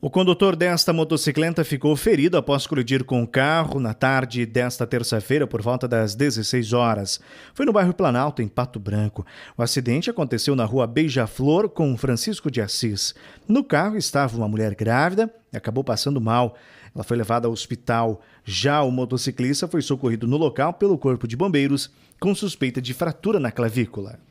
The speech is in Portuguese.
O condutor desta motocicleta ficou ferido após colidir com o um carro na tarde desta terça-feira, por volta das 16 horas. Foi no bairro Planalto, em Pato Branco. O acidente aconteceu na rua Beija-Flor, com Francisco de Assis. No carro estava uma mulher grávida e acabou passando mal. Ela foi levada ao hospital. Já o motociclista foi socorrido no local pelo Corpo de Bombeiros, com suspeita de fratura na clavícula.